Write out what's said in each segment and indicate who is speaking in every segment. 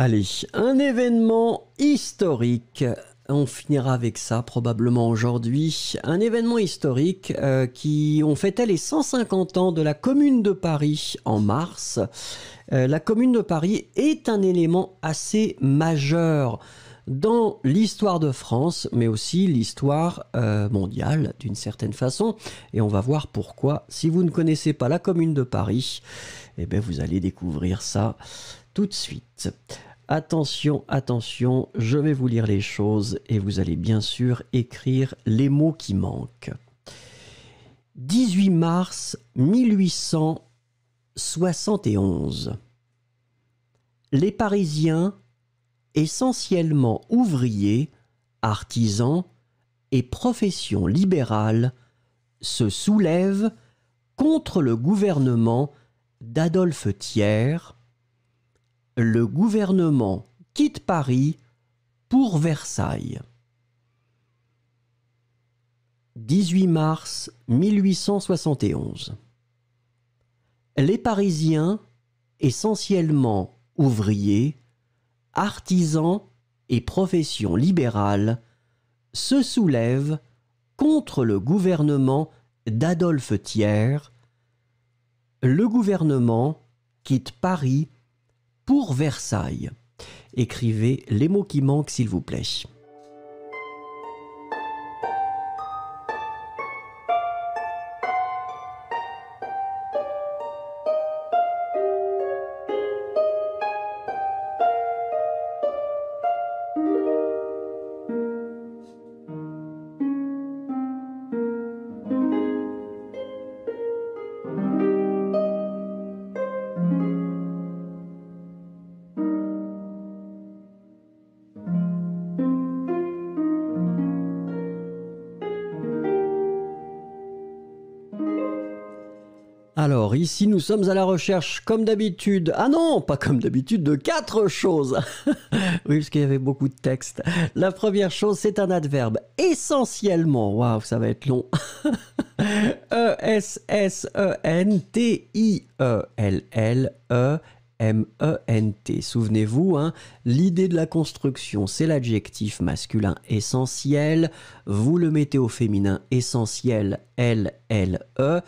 Speaker 1: Allez, un événement historique. On finira avec ça probablement aujourd'hui. Un événement historique euh, qui on fêtait les 150 ans de la Commune de Paris en mars. Euh, la Commune de Paris est un élément assez majeur dans l'histoire de France, mais aussi l'histoire euh, mondiale d'une certaine façon. Et on va voir pourquoi. Si vous ne connaissez pas la Commune de Paris, eh bien vous allez découvrir ça tout de suite. Attention, attention, je vais vous lire les choses et vous allez bien sûr écrire les mots qui manquent. 18 mars 1871. Les Parisiens, essentiellement ouvriers, artisans et professions libérales, se soulèvent contre le gouvernement d'Adolphe Thiers le gouvernement quitte Paris pour Versailles. 18 mars 1871. Les Parisiens, essentiellement ouvriers, artisans et professions libérales, se soulèvent contre le gouvernement d'Adolphe Thiers. Le gouvernement quitte Paris pour Versailles. Écrivez les mots qui manquent, s'il vous plaît. Ici, nous sommes à la recherche, comme d'habitude, ah non, pas comme d'habitude, de quatre choses. oui, parce qu'il y avait beaucoup de textes. La première chose, c'est un adverbe. Essentiellement, waouh, ça va être long. E-S-S-E-N-T-I-E-L-L-E. M-E-N-T. Souvenez-vous, hein, l'idée de la construction, c'est l'adjectif masculin essentiel, vous le mettez au féminin essentiel, L-L-E,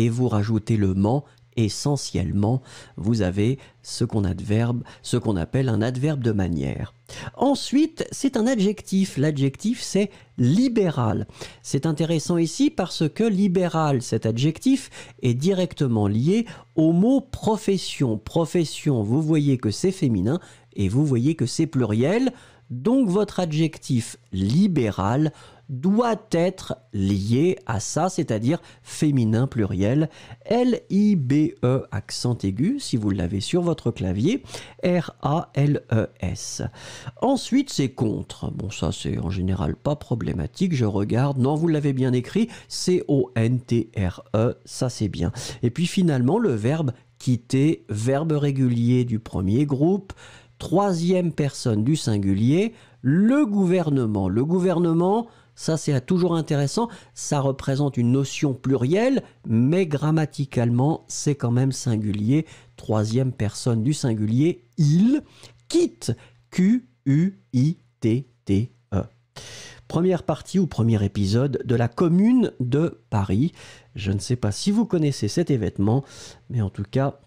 Speaker 1: et vous rajoutez le ment, essentiellement, vous avez ce qu'on adverbe, ce qu'on appelle un adverbe de manière. Ensuite, c'est un adjectif. L'adjectif, c'est libéral. C'est intéressant ici parce que libéral, cet adjectif, est directement lié au mot profession. Profession, vous voyez que c'est féminin et vous voyez que c'est pluriel. Donc votre adjectif libéral doit être lié à ça, c'est-à-dire féminin pluriel, L-I-B-E accent aigu, si vous l'avez sur votre clavier, R-A-L-E-S. Ensuite, c'est contre. Bon, ça, c'est en général pas problématique, je regarde. Non, vous l'avez bien écrit, C-O-N-T-R-E, ça c'est bien. Et puis finalement, le verbe quitter, verbe régulier du premier groupe, troisième personne du singulier, le gouvernement. Le gouvernement, ça, c'est toujours intéressant. Ça représente une notion plurielle, mais grammaticalement, c'est quand même singulier. Troisième personne du singulier, il quitte. Q, U, I, T, T, E. Première partie ou premier épisode de la commune de Paris. Je ne sais pas si vous connaissez cet événement, mais en tout cas,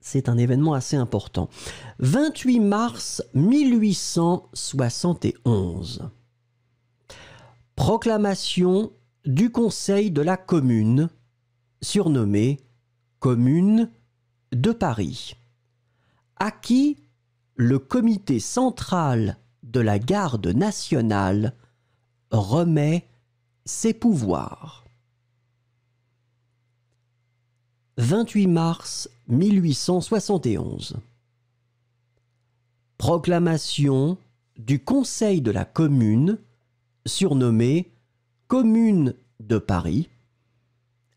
Speaker 1: c'est un événement assez important. 28 mars 1871. Proclamation du Conseil de la Commune, surnommée Commune de Paris, à qui le Comité central de la garde nationale remet ses pouvoirs. 28 mars 1871 Proclamation du Conseil de la Commune surnommée Commune de Paris,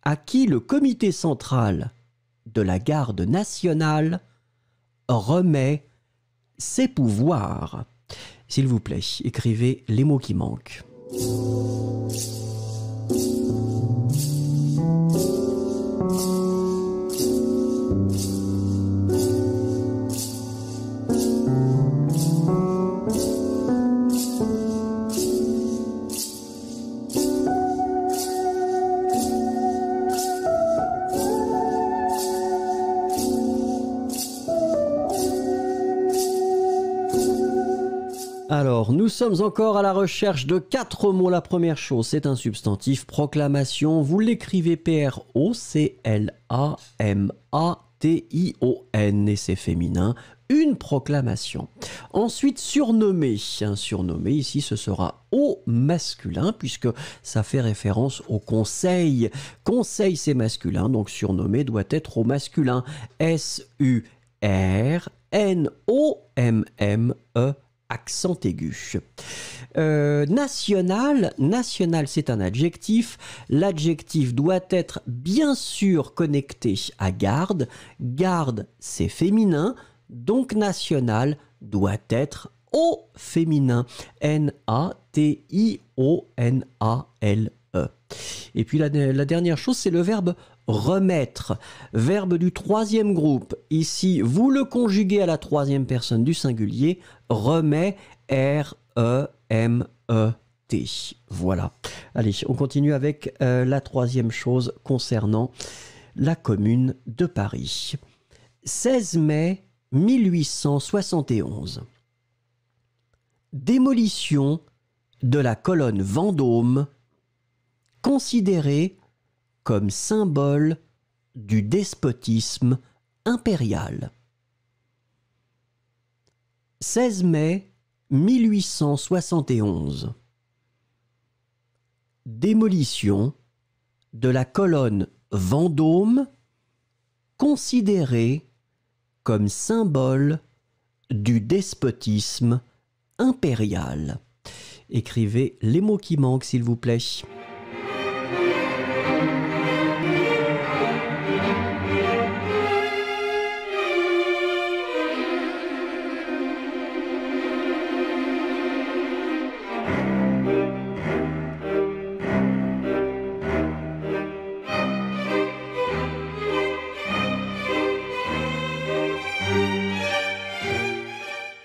Speaker 1: à qui le comité central de la garde nationale remet ses pouvoirs. S'il vous plaît, écrivez les mots qui manquent. Alors, nous sommes encore à la recherche de quatre mots. La première chose, c'est un substantif, proclamation. Vous l'écrivez P-R-O-C-L-A-M-A-T-I-O-N et c'est féminin. Une proclamation. Ensuite, surnommé. surnommé, ici, ce sera au masculin, puisque ça fait référence au conseil. Conseil, c'est masculin, donc surnommé doit être au masculin. S-U-R-N-O-M-M-E accent aigu. Euh, national, national c'est un adjectif. L'adjectif doit être bien sûr connecté à garde. Garde c'est féminin, donc national doit être au féminin. N-A-T-I-O-N-A-L-E. Et puis la, la dernière chose, c'est le verbe remettre. Verbe du troisième groupe, ici vous le conjuguez à la troisième personne du singulier, remet R-E-M-E-T. Voilà. Allez, on continue avec euh, la troisième chose concernant la commune de Paris. 16 mai 1871. Démolition de la colonne Vendôme, considérée comme symbole du despotisme impérial. 16 mai 1871 Démolition de la colonne Vendôme considérée comme symbole du despotisme impérial. Écrivez les mots qui manquent, s'il vous plaît.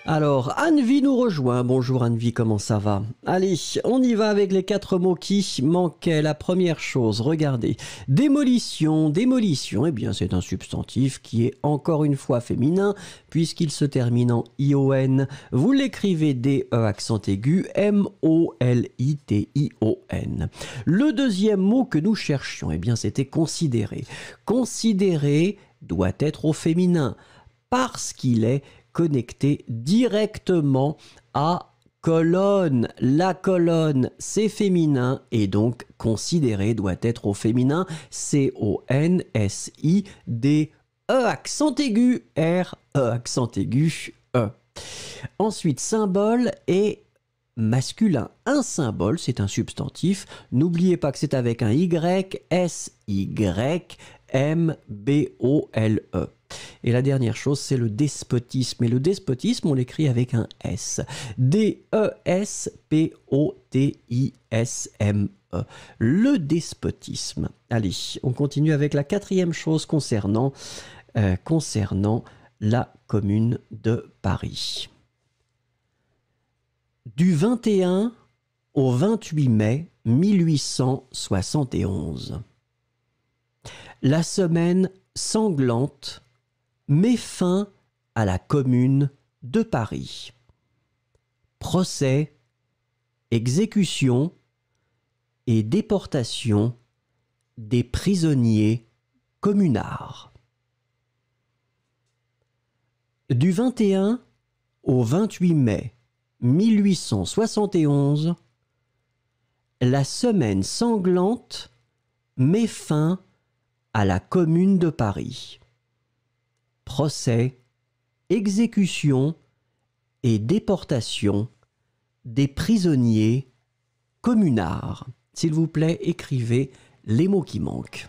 Speaker 1: Alors, Anne-Vie nous rejoint. Bonjour Anne-Vie, comment ça va Allez, on y va avec les quatre mots qui manquaient. La première chose, regardez. Démolition, démolition, eh bien c'est un substantif qui est encore une fois féminin puisqu'il se termine en ION. Vous l'écrivez D-E accent aigu, M-O-L-I-T-I-O-N. Le deuxième mot que nous cherchions, eh bien c'était considérer. Considérer doit être au féminin parce qu'il est Connecté directement à colonne. La colonne, c'est féminin et donc considéré doit être au féminin. C-O-N-S-I-D. E accent aigu, R, E accent aigu, E. Ensuite, symbole et masculin. Un symbole, c'est un substantif. N'oubliez pas que c'est avec un Y, S-Y, M-B-O-L-E. Et la dernière chose, c'est le despotisme. Et le despotisme, on l'écrit avec un S. D-E-S-P-O-T-I-S-M-E. E. Le despotisme. Allez, on continue avec la quatrième chose concernant, euh, concernant la commune de Paris. Du 21 au 28 mai 1871 la semaine sanglante met fin à la commune de Paris. Procès, exécution et déportation des prisonniers communards. Du 21 au 28 mai 1871, la semaine sanglante met fin à à la Commune de Paris. Procès, exécution et déportation des prisonniers communards. S'il vous plaît, écrivez les mots qui manquent.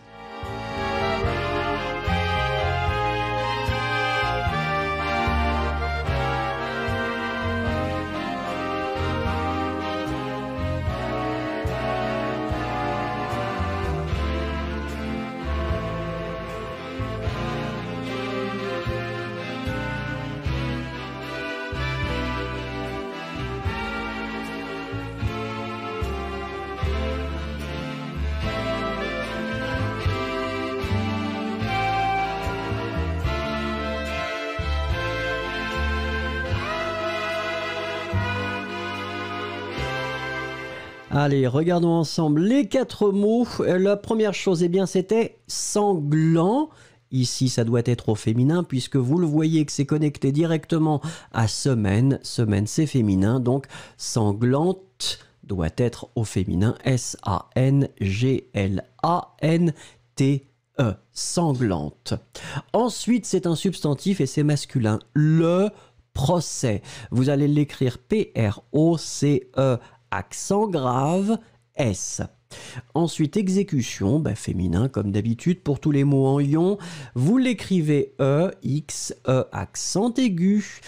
Speaker 1: Allez, regardons ensemble les quatre mots. Euh, la première chose, est eh bien, c'était sanglant. Ici, ça doit être au féminin puisque vous le voyez que c'est connecté directement à semaine. Semaine, c'est féminin, donc sanglante doit être au féminin. S-A-N-G-L-A-N-T-E. Sanglante. Ensuite, c'est un substantif et c'est masculin. Le procès. Vous allez l'écrire P-R-O-C-E accent grave, S. Ensuite, exécution, ben, féminin comme d'habitude pour tous les mots en ion. Vous l'écrivez E, X, E, accent aigu.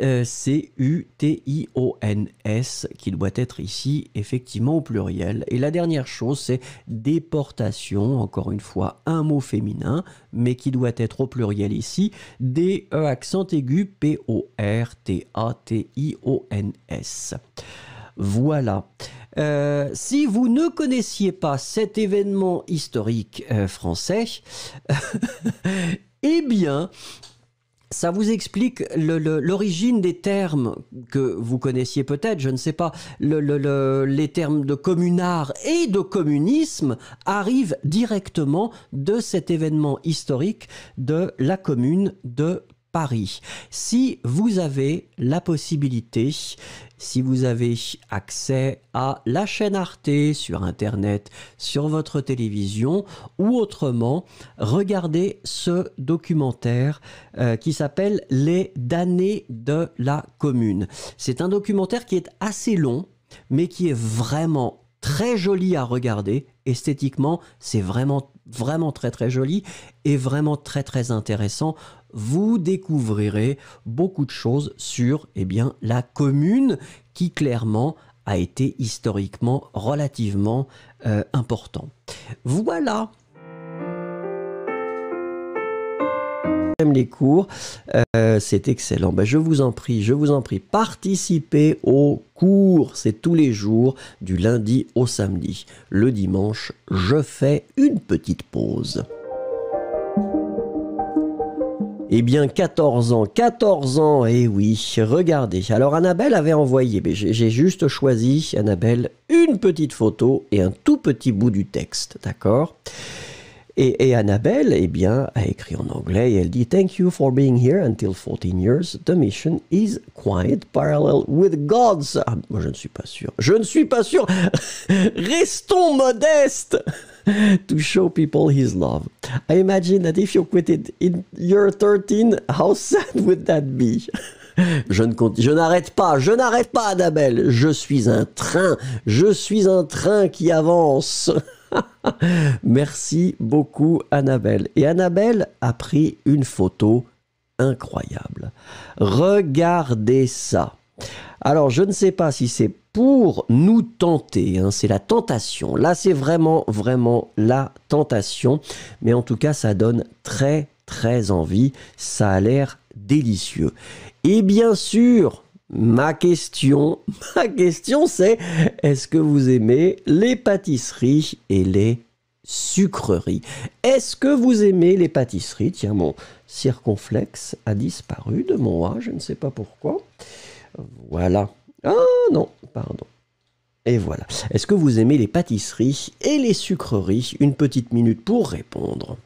Speaker 1: Euh, C-U-T-I-O-N-S, qui doit être ici effectivement au pluriel. Et la dernière chose, c'est déportation, encore une fois un mot féminin, mais qui doit être au pluriel ici. D-E accent aigu P-O-R-T-A-T-I-O-N-S. t a t i o n s voilà. Euh, si vous ne connaissiez pas cet événement historique euh, français, eh bien, ça vous explique l'origine des termes que vous connaissiez peut-être, je ne sais pas. les termes de communard et de communisme arrivent directement de cet événement historique de la commune de Paris. Si vous avez la possibilité, si vous avez accès à la chaîne Arte sur Internet, sur votre télévision ou autrement, regardez ce documentaire euh, qui s'appelle Les damnés de la commune. C'est un documentaire qui est assez long, mais qui est vraiment très joli à regarder. Esthétiquement, c'est vraiment vraiment très très joli et vraiment très très intéressant. Vous découvrirez beaucoup de choses sur eh bien, la commune qui clairement a été historiquement relativement euh, important. Voilà les cours. Euh, c'est excellent. Ben, je vous en prie, je vous en prie, participez aux cours. C'est tous les jours, du lundi au samedi. Le dimanche, je fais une petite pause. Et eh bien, 14 ans, 14 ans, et eh oui, regardez. Alors, Annabelle avait envoyé, mais ben, j'ai juste choisi, Annabelle, une petite photo et un tout petit bout du texte, d'accord et, et, Annabelle, eh bien, a écrit en anglais et elle dit Thank you for being here until 14 years. The mission is quite parallel with God's. Ah, moi, je ne suis pas sûr. Je ne suis pas sûr. Restons modestes. to show people his love. I imagine that if you quit it in year 13, how sad would that be? Je ne je n'arrête pas, je n'arrête pas, Annabelle. Je suis un train, je suis un train qui avance. Merci beaucoup Annabelle. Et Annabelle a pris une photo incroyable. Regardez ça. Alors je ne sais pas si c'est pour nous tenter, hein, c'est la tentation. Là c'est vraiment vraiment la tentation. Mais en tout cas ça donne très très envie. Ça a l'air délicieux. Et bien sûr, Ma question, ma question c'est est-ce que vous aimez les pâtisseries et les sucreries Est-ce que vous aimez les pâtisseries Tiens, mon circonflexe a disparu de mon A, je ne sais pas pourquoi. Voilà. Ah non, pardon. Et voilà. Est-ce que vous aimez les pâtisseries et les sucreries Une petite minute pour répondre.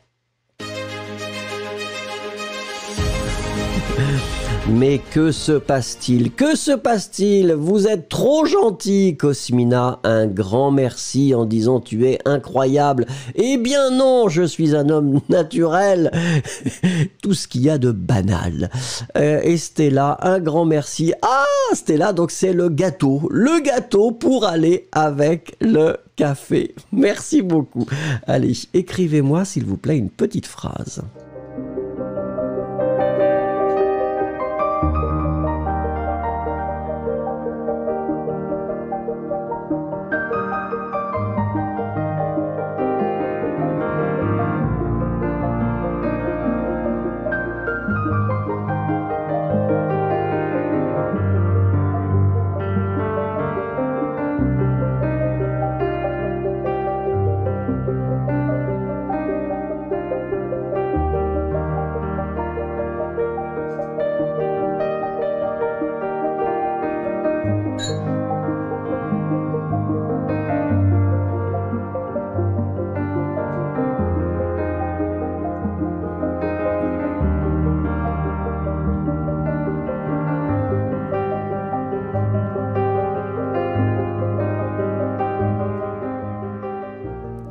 Speaker 1: Mais que se passe-t-il Que se passe-t-il Vous êtes trop gentil, Cosmina. Un grand merci en disant tu es incroyable. Eh bien non, je suis un homme naturel. Tout ce qu'il y a de banal. Euh, et un grand merci. Ah, Stella, donc c'est le gâteau. Le gâteau pour aller avec le café. Merci beaucoup. Allez, écrivez-moi s'il vous plaît une petite phrase.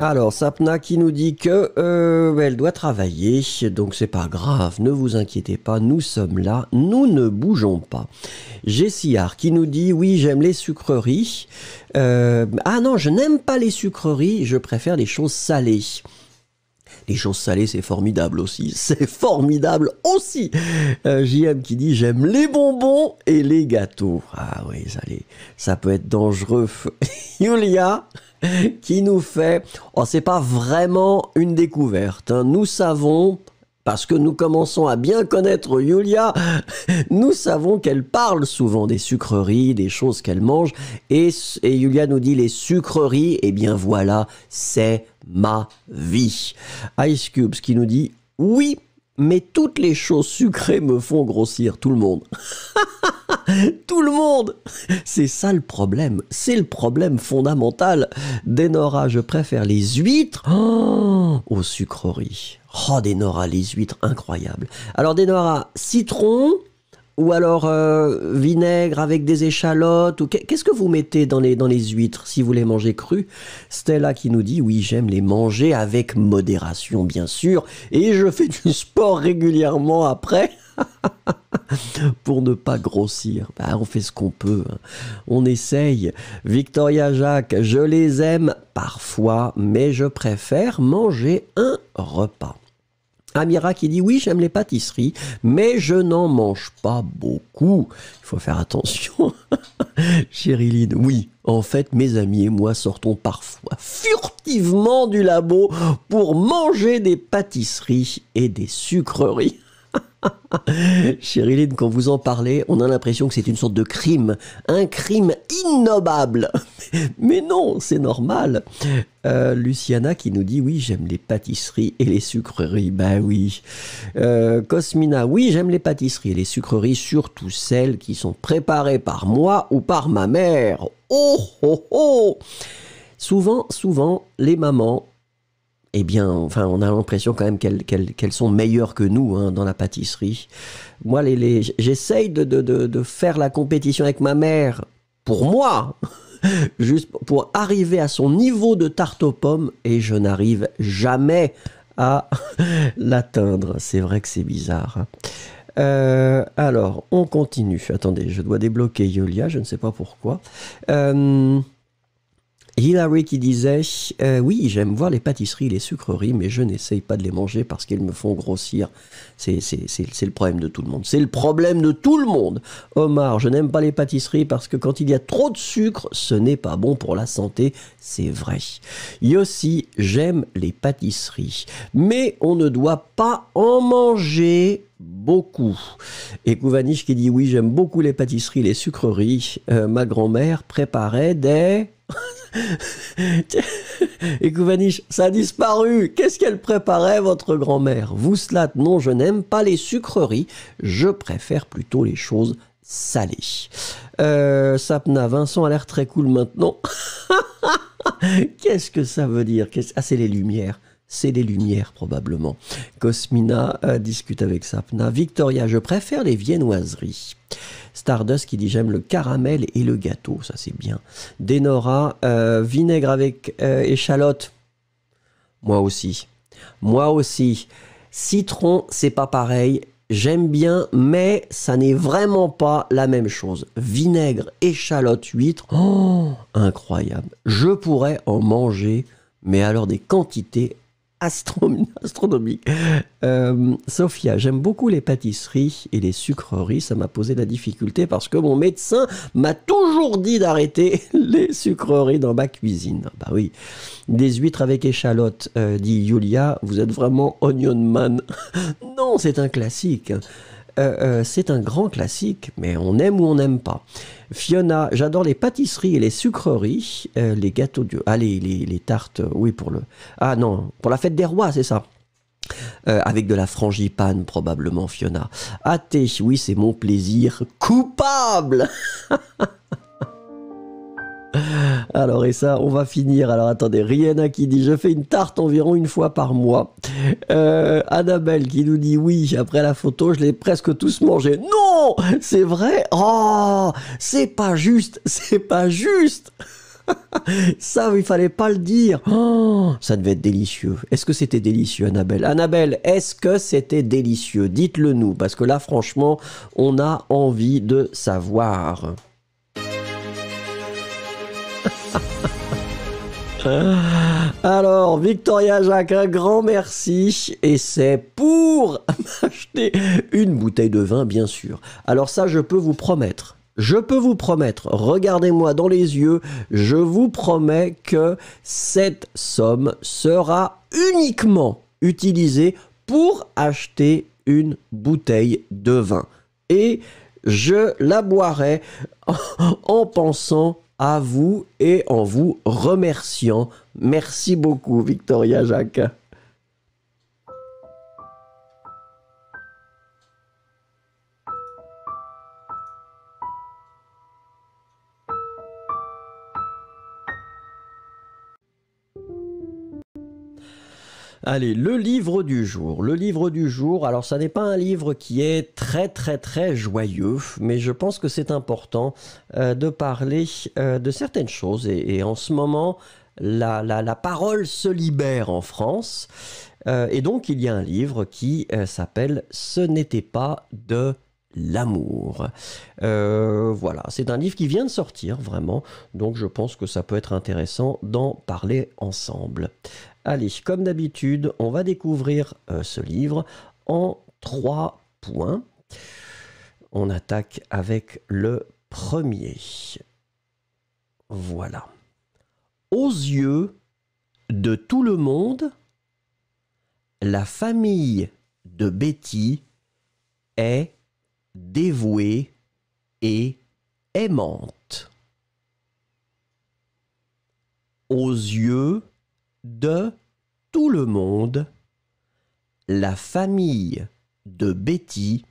Speaker 1: Alors, Sapna qui nous dit que euh, elle doit travailler, donc c'est pas grave, ne vous inquiétez pas, nous sommes là, nous ne bougeons pas. Jessillard qui nous dit oui, j'aime les sucreries. Euh, ah non, je n'aime pas les sucreries, je préfère les choses salées. Les choses salées, c'est formidable aussi. C'est formidable aussi. Euh, JM qui dit j'aime les bonbons et les gâteaux. Ah oui, ça, ça peut être dangereux. Julia qui nous fait, oh, c'est pas vraiment une découverte. Hein. Nous savons parce que nous commençons à bien connaître Yulia, nous savons qu'elle parle souvent des sucreries, des choses qu'elle mange, et, et Yulia nous dit les sucreries, et eh bien voilà, c'est ma vie. Ice Cubes qui nous dit oui, mais toutes les choses sucrées me font grossir tout le monde. tout le monde C'est ça le problème, c'est le problème fondamental. Dénora, je préfère les huîtres oh, aux sucreries. Oh, des noras, les huîtres, incroyables. Alors, des citron ou alors euh, vinaigre avec des échalotes ou qu'est-ce que vous mettez dans les, dans les huîtres si vous les mangez crues Stella qui nous dit oui j'aime les manger avec modération bien sûr et je fais du sport régulièrement après pour ne pas grossir. Bah, on fait ce qu'on peut, hein. on essaye. Victoria Jacques, je les aime parfois, mais je préfère manger un repas. Amira qui dit oui j'aime les pâtisseries mais je n'en mange pas beaucoup. Il faut faire attention. Chériline, oui, en fait mes amis et moi sortons parfois furtivement du labo pour manger des pâtisseries et des sucreries. Chériline, quand vous en parlez, on a l'impression que c'est une sorte de crime, un crime innommable. Mais non, c'est normal. Euh, Luciana qui nous dit oui, j'aime les pâtisseries et les sucreries. Ben oui. Euh, Cosmina, oui, j'aime les pâtisseries et les sucreries, surtout celles qui sont préparées par moi ou par ma mère. Oh oh oh. Souvent, souvent, les mamans eh bien, enfin, on a l'impression quand même qu'elles sont meilleures que nous hein, dans la pâtisserie. Moi, les, j'essaye de, faire la compétition avec ma mère pour moi, juste pour arriver à son niveau de tarte aux pommes, et je n'arrive jamais à l'atteindre. C'est vrai que c'est bizarre. Hein. Euh, alors, on continue. Attendez, je dois débloquer Yolia, je ne sais pas pourquoi. Euh, Hillary qui disait euh, Oui, j'aime voir les pâtisseries, les sucreries, mais je n'essaye pas de les manger parce qu'elles me font grossir. C'est le problème de tout le monde. C'est le problème de tout le monde. Omar, je n'aime pas les pâtisseries parce que quand il y a trop de sucre, ce n'est pas bon pour la santé. C'est vrai. Yossi, j'aime les pâtisseries, mais on ne doit pas en manger beaucoup. Et Kouvanich qui dit Oui, j'aime beaucoup les pâtisseries, les sucreries. Euh, ma grand-mère préparait des. Et ça a disparu. Qu'est-ce qu'elle préparait, votre grand-mère Vous slat, non, je n'aime pas les sucreries. Je préfère plutôt les choses salées. Euh, Sapna, Vincent a l'air très cool maintenant. Qu'est-ce que ça veut dire Ah, c'est les lumières c'est des lumières probablement. Cosmina euh, discute avec Sapna. Victoria, je préfère les viennoiseries. Stardust qui dit j'aime le caramel et le gâteau, ça c'est bien. Denora, euh, vinaigre avec euh, échalote. Moi aussi. Moi aussi. Citron, c'est pas pareil. J'aime bien, mais ça n'est vraiment pas la même chose. Vinaigre, échalote, huître. Oh, incroyable. Je pourrais en manger, mais alors des quantités astronomique. Euh, Sophia, j'aime beaucoup les pâtisseries et les sucreries. Ça m'a posé la difficulté parce que mon médecin m'a toujours dit d'arrêter les sucreries dans ma cuisine. Bah oui. Des huîtres avec échalotes, euh, dit Julia. Vous êtes vraiment onion man. non, c'est un classique. Euh, euh, c'est un grand classique, mais on aime ou on n'aime pas. Fiona, j'adore les pâtisseries et les sucreries, euh, les gâteaux de... Ah, les, les, tartes, oui, pour le... Ah non, pour la fête des rois, c'est ça. avec de la frangipane probablement, Fiona. Athée, oui, c'est mon plaisir coupable Alors, et ça, on va finir. Alors, attendez, à qui dit Je fais une tarte environ une fois par mois. Euh, Annabelle qui nous dit Oui, après la photo, je l'ai presque tous mangé. Non C'est vrai Oh C'est pas juste C'est pas juste ça, il fallait pas le dire. Oh, ça devait être délicieux. Est-ce que c'était délicieux, Annabelle Annabelle, est-ce que c'était délicieux Dites-le nous, parce que là, franchement, on a envie de savoir. Euh, alors, Victoria Jacques, un grand merci. Et c'est pour m'acheter une bouteille de vin, bien sûr. Alors ça, je peux vous promettre. Je peux vous promettre, regardez-moi dans les yeux, je vous promets que cette somme sera uniquement utilisée pour acheter une bouteille de vin. Et je la boirai en pensant à vous et en vous remerciant. Merci beaucoup, Victoria Jacques. Allez, le livre du jour. Le livre du jour, alors ça n'est pas un livre qui est très très très joyeux, mais je pense que c'est important euh, de parler euh, de certaines choses. Et, en ce moment, la, parole se libère en France. Euh, et donc, il y a un livre qui s'appelle Ce n'était pas de l'amour. Euh, voilà, c'est un livre qui vient de sortir vraiment, donc je pense que ça peut être intéressant d'en parler ensemble. Allez, comme d'habitude, on va découvrir euh, ce livre en trois points. On attaque avec le premier. Voilà. Aux yeux de tout le monde, la famille de Betty est dévouée et aimante. Aux yeux de tout le monde, la famille de Betty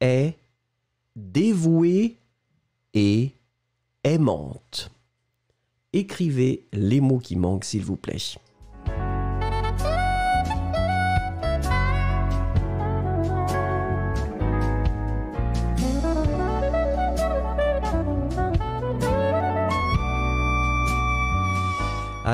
Speaker 1: est dévouée et aimante. Écrivez les mots qui manquent, s'il vous plaît.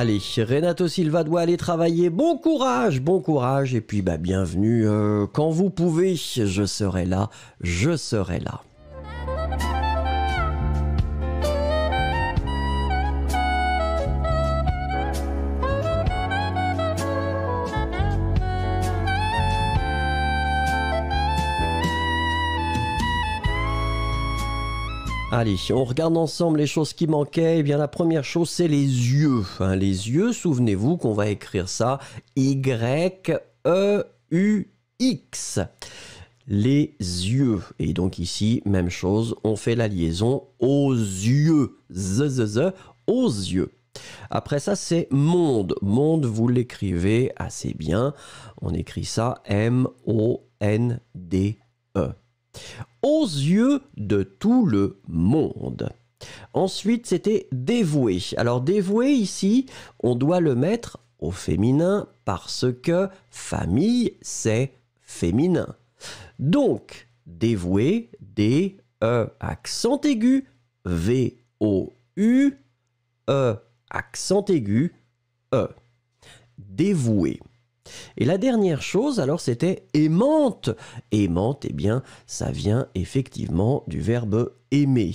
Speaker 1: Allez, Renato Silva doit aller travailler. Bon courage, bon courage. Et puis, bah, bienvenue euh, quand vous pouvez. Je serai là, je serai là. Allez, on regarde ensemble les choses qui manquaient. Eh bien, la première chose, c'est les yeux. Hein. les yeux, souvenez-vous qu'on va écrire ça Y-E-U-X. Les yeux. Et donc ici, même chose, on fait la liaison aux yeux. Z, z, z, aux yeux. Après ça, c'est monde. Monde, vous l'écrivez assez bien. On écrit ça M-O-N-D-E aux yeux de tout le monde. Ensuite, c'était dévoué. Alors dévoué ici, on doit le mettre au féminin parce que famille, c'est féminin. Donc, dévoué, D, E, accent aigu, V, O, U, E, accent aigu, E. Dévoué. Et la dernière chose, alors, c'était aimante. Aimante, eh bien, ça vient effectivement du verbe aimer.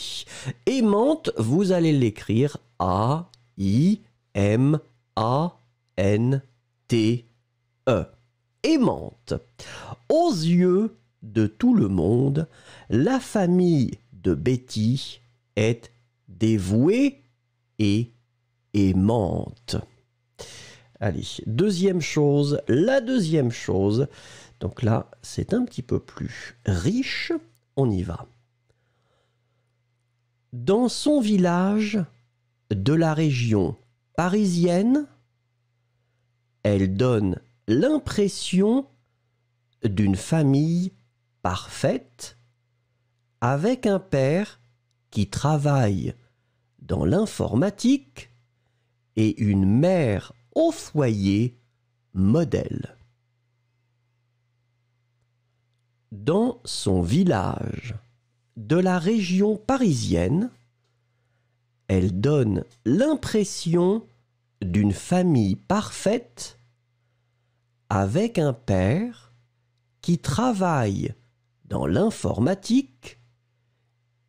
Speaker 1: Aimante, vous allez l'écrire A, I, M, A, N, T, E. Aimante. Aux yeux de tout le monde, la famille de Betty est dévouée et aimante. Allez, deuxième chose, la deuxième chose. Donc là, c'est un petit peu plus riche. On y va. Dans son village de la région parisienne, elle donne l'impression d'une famille parfaite avec un père qui travaille dans l'informatique et une mère au foyer modèle. Dans son village de la région parisienne, elle donne l'impression d'une famille parfaite avec un père qui travaille dans l'informatique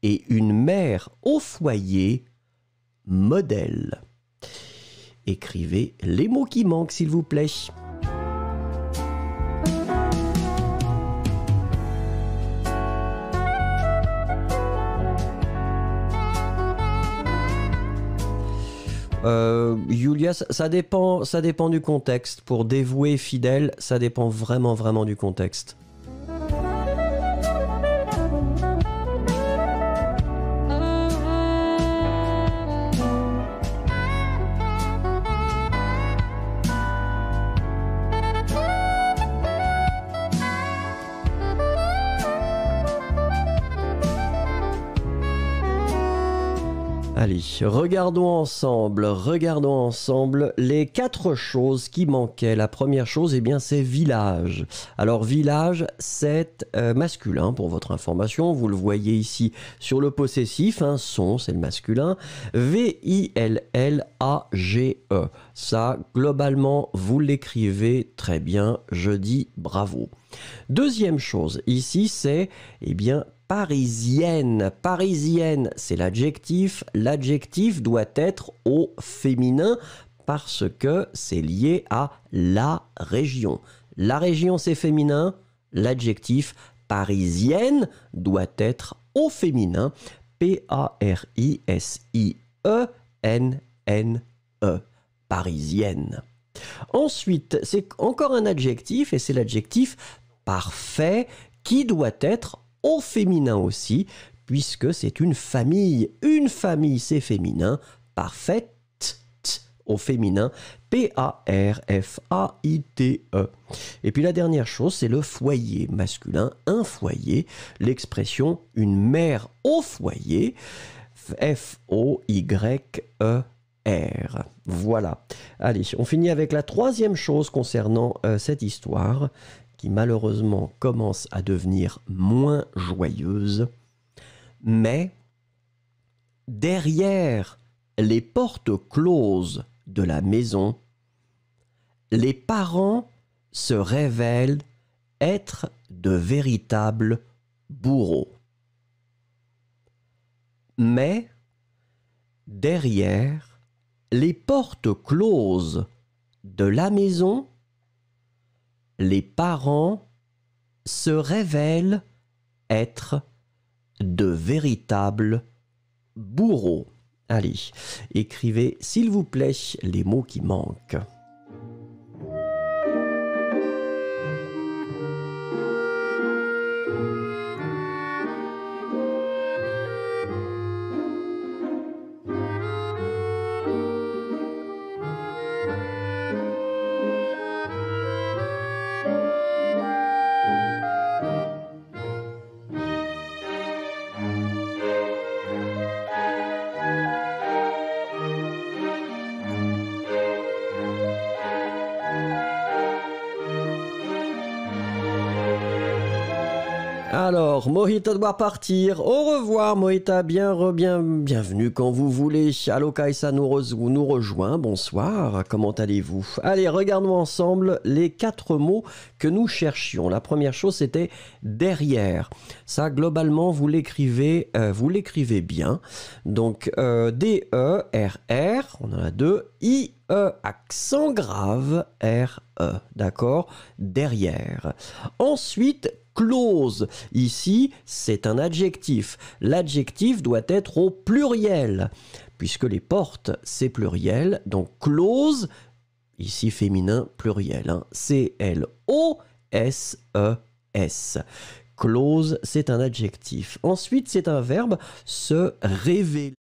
Speaker 1: et une mère au foyer modèle. Écrivez les mots qui manquent, s'il vous plaît. Euh, Julia, ça, dépend, ça dépend du contexte. Pour dévouer fidèle, ça dépend vraiment, vraiment du contexte. Allez, regardons ensemble, regardons ensemble les quatre choses qui manquaient. La première chose, eh bien, c'est village. Alors village, c'est euh, masculin pour votre information. Vous le voyez ici sur le possessif. Hein, son, c'est le masculin. V-I-L-L-A-G-E. Ça, globalement, vous l'écrivez très bien. Je dis bravo. Deuxième chose, ici, c'est eh bien parisienne. Parisienne, c'est l'adjectif. L'adjectif doit être au féminin parce que c'est lié à la région. La région, c'est féminin. L'adjectif parisienne doit être au féminin. P-A-R-I-S-I-E-N-N-E. E. Parisienne. Ensuite, c'est encore un adjectif et c'est l'adjectif parfait qui doit être au féminin aussi, puisque c'est une famille. Une famille, c'est féminin, parfaite au féminin, P-A-R-F-A-I-T-E. Et puis la dernière chose, c'est le foyer masculin, un foyer, l'expression une mère au foyer, F-O-Y-E. R. Voilà. Allez, on finit avec la troisième chose concernant euh, cette histoire malheureusement commence à devenir moins joyeuse, mais derrière les portes closes de la maison, les parents se révèlent être de véritables bourreaux. Mais derrière les portes closes de la maison, les parents se révèlent être de véritables bourreaux. Allez, écrivez s'il vous plaît les mots qui manquent. Alors, Moïta doit partir. Au revoir, Moïta. Bien, bien, bienvenue quand vous voulez. Allo Kaisa nous, nous rejoint. Bonsoir. Comment allez-vous Allez, regardons ensemble les quatre mots que nous cherchions. La première chose, c'était derrière. Ça, globalement, vous l'écrivez, euh, vous l'écrivez bien. Donc, euh, D E R R. On en a deux. I E accent grave R E. D'accord. Derrière. Ensuite Close, Ici, c'est un adjectif. L'adjectif doit être au pluriel, puisque les portes, c'est pluriel. Donc close, ici féminin pluriel. Hein. C-L-O-S-E-S. -E -S. Close, c'est un adjectif. Ensuite, c'est un verbe se révéler.